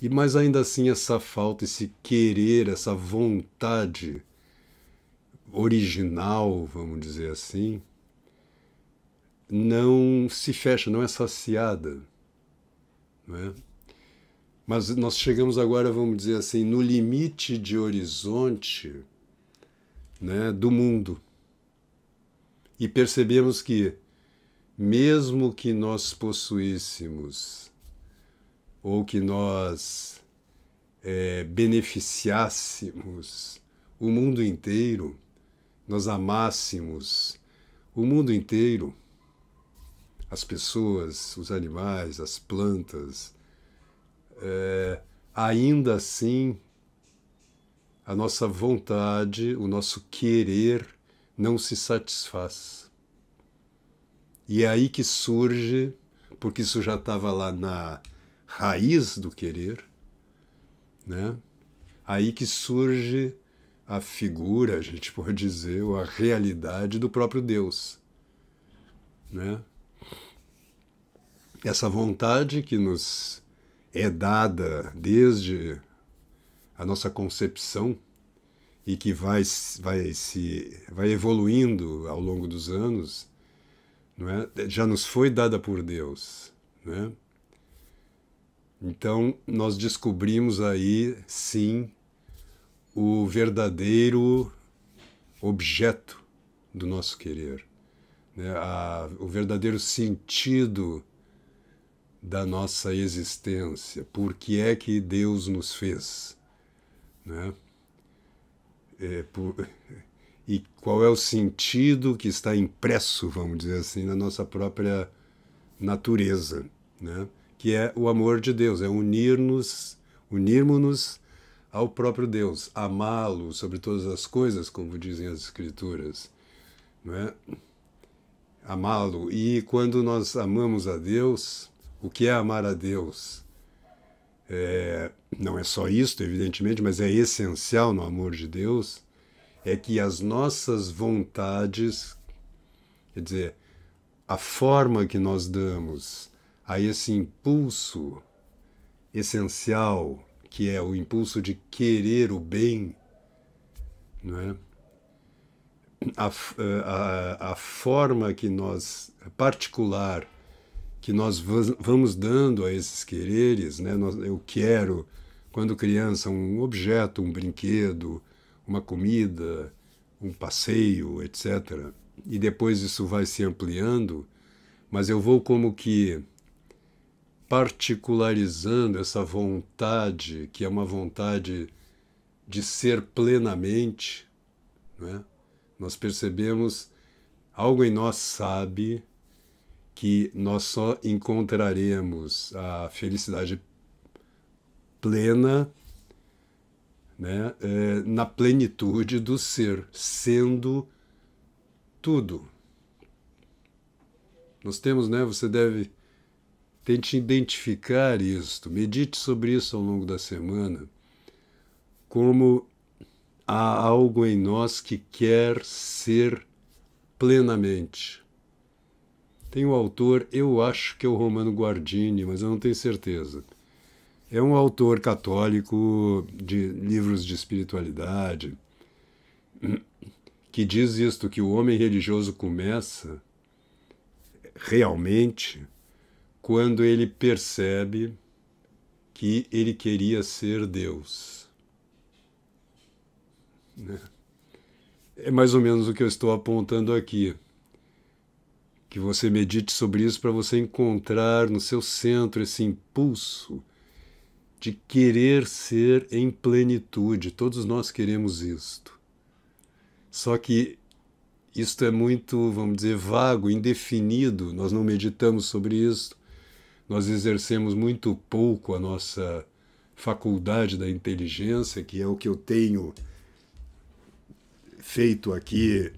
E mas ainda assim essa falta, esse querer, essa vontade original, vamos dizer assim, não se fecha, não é saciada. É? Mas nós chegamos agora, vamos dizer assim, no limite de horizonte né, do mundo. E percebemos que, mesmo que nós possuíssemos ou que nós é, beneficiássemos o mundo inteiro, nós amássemos o mundo inteiro, as pessoas, os animais, as plantas, é, ainda assim, a nossa vontade, o nosso querer não se satisfaz. E é aí que surge, porque isso já estava lá na raiz do querer, né? aí que surge a figura, a gente pode dizer, ou a realidade do próprio Deus. Né? Essa vontade que nos é dada desde a nossa concepção e que vai, vai, se, vai evoluindo ao longo dos anos, não é? já nos foi dada por Deus. Não é? Então, nós descobrimos aí, sim, o verdadeiro objeto do nosso querer, né? A, o verdadeiro sentido da nossa existência, por que é que Deus nos fez, né? É, por, e qual é o sentido que está impresso, vamos dizer assim, na nossa própria natureza, né? que é o amor de Deus, é unir-nos, unirmos-nos ao próprio Deus, amá-lo sobre todas as coisas, como dizem as Escrituras. Não é? Amá-lo. E quando nós amamos a Deus, o que é amar a Deus? É, não é só isto, evidentemente, mas é essencial no amor de Deus, é que as nossas vontades, quer dizer, a forma que nós damos a esse impulso essencial que é o impulso de querer o bem, não é? A, a, a, forma que nós particular que nós vamos dando a esses quereres, né? eu quero quando criança um objeto, um brinquedo, uma comida, um passeio, etc. E depois isso vai se ampliando, mas eu vou como que particularizando essa vontade, que é uma vontade de ser plenamente, né? nós percebemos algo em nós sabe que nós só encontraremos a felicidade plena né, é, na plenitude do ser, sendo tudo. Nós temos, né? Você deve Tente identificar isto, medite sobre isso ao longo da semana, como há algo em nós que quer ser plenamente. Tem um autor, eu acho que é o Romano Guardini, mas eu não tenho certeza. É um autor católico de livros de espiritualidade que diz isto que o homem religioso começa realmente quando ele percebe que ele queria ser Deus. Né? É mais ou menos o que eu estou apontando aqui. Que você medite sobre isso para você encontrar no seu centro esse impulso de querer ser em plenitude. Todos nós queremos isto. Só que isto é muito, vamos dizer, vago, indefinido, nós não meditamos sobre isso nós exercemos muito pouco a nossa faculdade da inteligência, que é o que eu tenho feito aqui